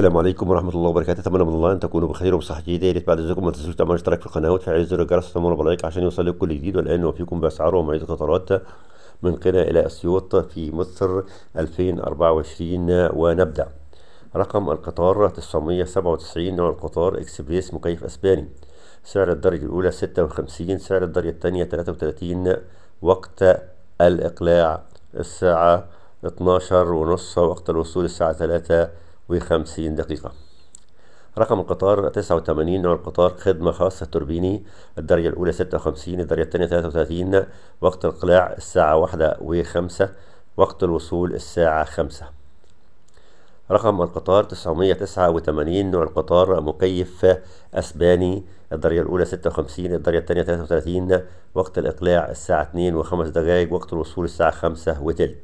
السلام عليكم ورحمة الله وبركاته أتمنى من الله أن تكونوا بخير وبصحة جيدة يا ريت بعد إذنكم ما تنسوش تعملوا اشتراك في القناة وتفعيل زر الجرس وتعملوا بلايك عشان يوصل لكم كل جديد والآن نوفيكم بأسعار ومواعيد القطارات من قنا إلى أسيوط في مصر 2024 ونبدأ رقم القطار 997 نوع القطار إكسبريس مكيف أسباني سعر الدرجة الأولى 56 سعر الدرجة الثانية 33 وقت الإقلاع الساعة 12 ونص وقت الوصول الساعة 3 وخمسين دقيقة رقم القطار 89 نوع القطار خدمة خاصة توربيني الدرجة الأولى 56 الدرجة الثانية 33 وقت القلاع الساعة 1 و5 وقت الوصول الساعة 5 رقم القطار 989 نوع القطار مكيف أسباني الدرجة الأولى 56 الدرجة الثانية 33 وقت الإقلاع الساعة 2 و5 دقائق وقت الوصول الساعة 5 وثلث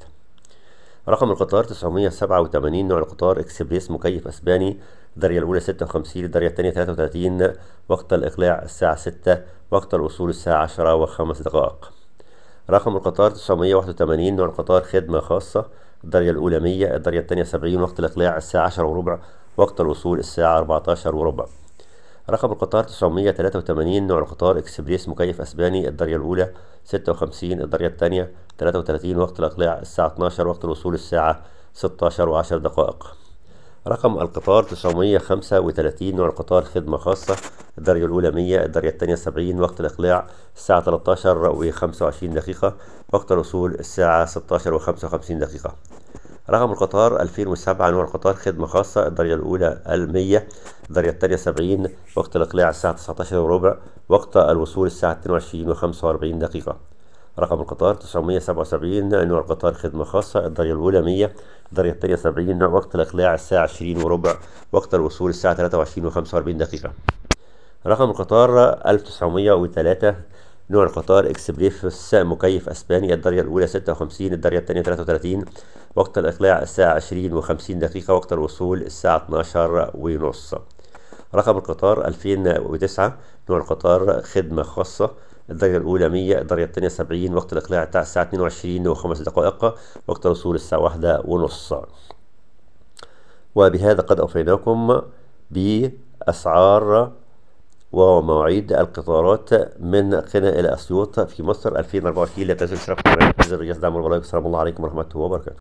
رقم القطار 987 نوع القطار اكسبريس مكيف اسباني الدرجة الأولى 56 الدرجة الثانية 33 وقت الإقلاع الساعة 6 وقت الوصول الساعة 10 و5 دقائق رقم القطار 981 نوع القطار خدمة خاصة الدرجة الأولى 100 الدرجة الثانية 70 وقت الإقلاع الساعة 10 وربع وقت الوصول الساعة 14 وربع رقم القطار 983 نوع القطار اكسبريس مكيف اسباني الدرجة الأولى 56 الدرجة الثانية 33 وقت الإقلاع الساعة 12 وقت الوصول الساعة 16 و10 دقائق رقم القطار 935 نوع القطار خدمة خاصة الدرجة الأولى 100 الدرجة الثانية 70 وقت الإقلاع الساعة 13 و25 دقيقة وقت الوصول الساعة 16 و55 دقيقة رقم القطار 2007 نوع القطار خدمة خاصة الدرجة الأولى 100 الدرجة الثانية 70 وقت الإقلاع الساعة 19 وربع وقت الوصول الساعة 22 و45 دقيقة رقم القطار 977 نوع القطار خدمة خاصة الدرجة الأولى 100 الدرجة الثانية 70 وقت الإقلاع الساعة 20 وربع وقت الوصول الساعة 23 و45 دقيقة رقم القطار 1903 نوع القطار إكسبريفس مكيف أسباني الدرجة الأولى 56 الدرجة الثانية 33 وقت الإقلاع الساعة 20 و50 دقيقة وقت الوصول الساعة 12 ونص رقم القطار 2009 نوع القطار خدمة خاصة الدرجة الأولى 100 الدرجة الثانية 70 وقت الإقلاع الساعة 22 و5 دقائق وقت الوصول الساعة 1 ونص وبهذا قد أوفيناكم بأسعار ومواعيد القطارات من قنا إلى أسيوط في مصر 2024 لا تنسوا شرف في القناه الملائكة السلام الله عليكم ورحمة الله وبركاته